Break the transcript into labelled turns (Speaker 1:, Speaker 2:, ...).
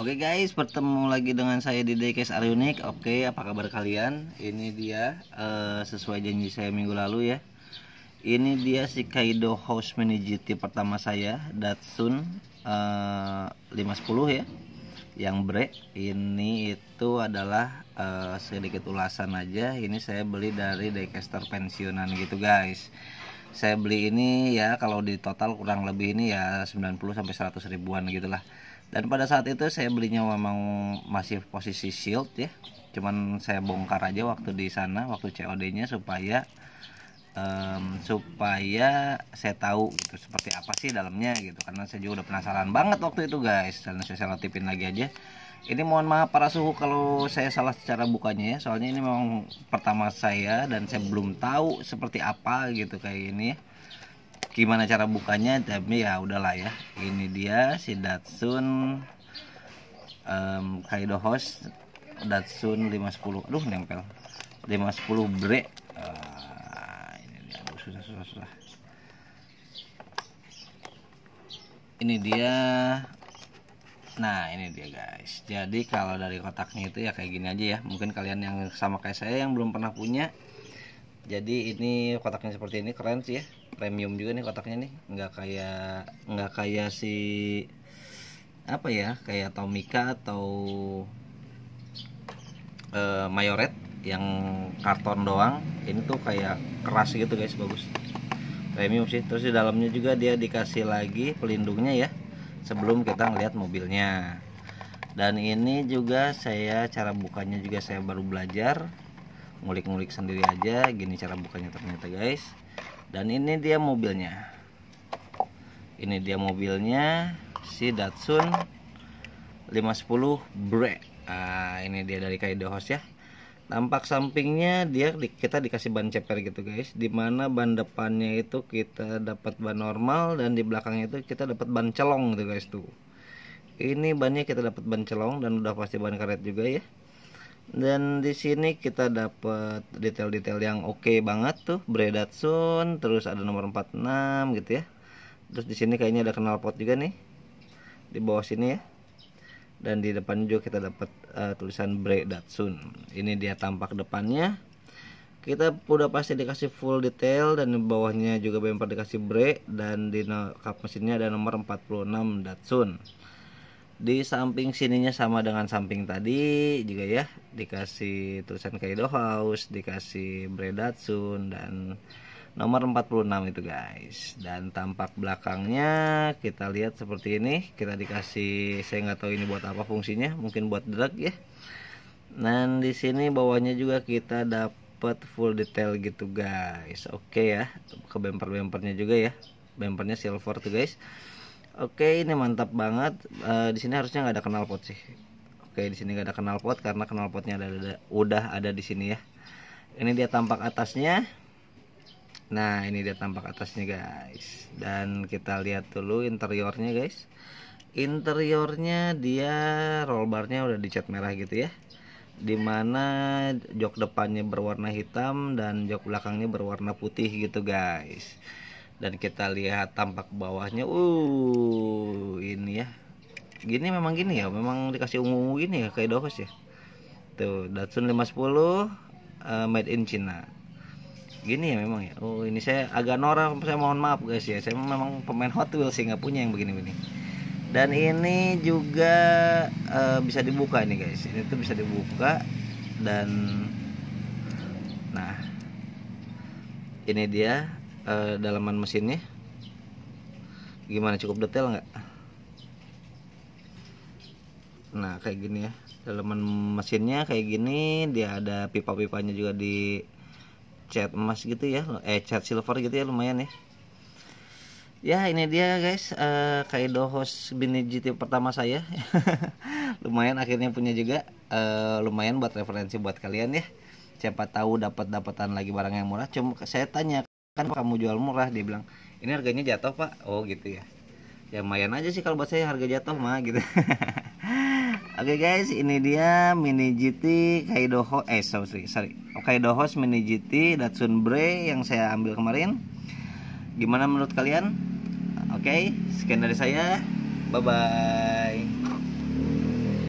Speaker 1: Oke okay guys, bertemu lagi dengan saya di Dekes Aryunik. Oke, okay, apa kabar kalian? Ini dia uh, sesuai janji saya minggu lalu ya. Ini dia si Kaido House Mini GT pertama saya, Datsun eh, uh, 510 ya. Yang break ini itu adalah uh, sedikit ulasan aja. Ini saya beli dari Dekester pensiunan gitu guys saya beli ini ya kalau di total kurang lebih ini ya 90 sampai 100 ribuan gitulah dan pada saat itu saya belinya memang masih posisi shield ya cuman saya bongkar aja waktu di sana waktu COD nya supaya um, supaya saya tahu gitu seperti apa sih dalamnya gitu karena saya juga udah penasaran banget waktu itu guys dan saya selotipin lagi aja ini mohon maaf para suhu kalau saya salah secara bukanya ya soalnya ini memang pertama saya dan saya belum tahu seperti apa gitu kayak ini ya gimana cara bukanya tapi ya udahlah ya ini dia si Datsun um, Kaido Host Datsun 510 aduh nempel 510 bre uh, ini dia aduh, susah susah susah ini dia Nah ini dia guys Jadi kalau dari kotaknya itu ya kayak gini aja ya Mungkin kalian yang sama kayak saya yang belum pernah punya Jadi ini kotaknya seperti ini keren sih ya Premium juga nih kotaknya nih Nggak kayak nggak kayak si Apa ya Kayak Tomica atau uh, Mayoret Yang karton doang Ini tuh kayak keras gitu guys bagus Premium sih Terus di dalamnya juga dia dikasih lagi pelindungnya ya sebelum kita ngelihat mobilnya dan ini juga saya cara bukanya juga saya baru belajar ngulik-ngulik sendiri aja gini cara bukanya ternyata guys dan ini dia mobilnya ini dia mobilnya si Datsun 510 Bre nah, ini dia dari Kaido Host ya tampak sampingnya dia di, kita dikasih ban ceper gitu guys. Dimana ban depannya itu kita dapat ban normal dan di belakangnya itu kita dapat ban celong gitu guys tuh. Ini bannya kita dapat ban celong dan udah pasti ban karet juga ya. Dan di sini kita dapat detail-detail yang oke okay banget tuh, sun terus ada nomor 46 gitu ya. Terus di sini kayaknya ada knalpot juga nih. Di bawah sini ya dan di depan juga kita dapat uh, tulisan Break Datsun ini dia tampak depannya kita udah pasti dikasih full detail dan di bawahnya juga bumper dikasih Break dan di kap mesinnya ada nomor 46 Datsun di samping sininya sama dengan samping tadi juga ya dikasih tulisan Kaido House dikasih Bre Datsun dan nomor 46 itu guys dan tampak belakangnya kita lihat seperti ini kita dikasih saya nggak tahu ini buat apa fungsinya mungkin buat drag ya dan di sini bawahnya juga kita dapat full detail gitu guys oke okay ya ke bumper bumpernya juga ya bumpernya silver tuh guys oke okay, ini mantap banget uh, di sini harusnya nggak ada kenal pot sih oke okay, di sini nggak ada kenal pot karena knalpotnya ada, ada udah ada di sini ya ini dia tampak atasnya Nah ini dia tampak atasnya guys Dan kita lihat dulu interiornya guys Interiornya dia roll barnya udah dicat merah gitu ya Dimana jok depannya berwarna hitam dan jok belakangnya berwarna putih gitu guys Dan kita lihat tampak bawahnya uh ini ya Gini memang gini ya memang dikasih ungu-ungu gini ya kayak dofus ya Tuh Datsun 510 uh, eh, made in China gini ya memang ya oh ini saya agak norak saya mohon maaf guys ya saya memang pemain Hot Wheels sih nggak punya yang begini-begini dan ini juga uh, bisa dibuka nih guys ini tuh bisa dibuka dan nah ini dia uh, dalaman mesinnya gimana cukup detail nggak nah kayak gini ya dalaman mesinnya kayak gini dia ada pipa-pipanya juga di cat emas gitu ya eh cat silver gitu ya lumayan ya ya ini dia guys uh, Kaido host Bini GT pertama saya lumayan akhirnya punya juga uh, lumayan buat referensi buat kalian ya siapa tahu dapat dapatan lagi barang yang murah cuma saya tanya kan kamu jual murah dia bilang ini harganya jatuh pak oh gitu ya ya lumayan aja sih kalau buat saya harga jatuh mah gitu Oke okay guys, ini dia Mini GT Kaidoho eh sorry, sorry. Oh, Kaidoho Mini GT Datsun Bre yang saya ambil kemarin. Gimana menurut kalian? Oke, okay, sekian dari saya. Bye bye.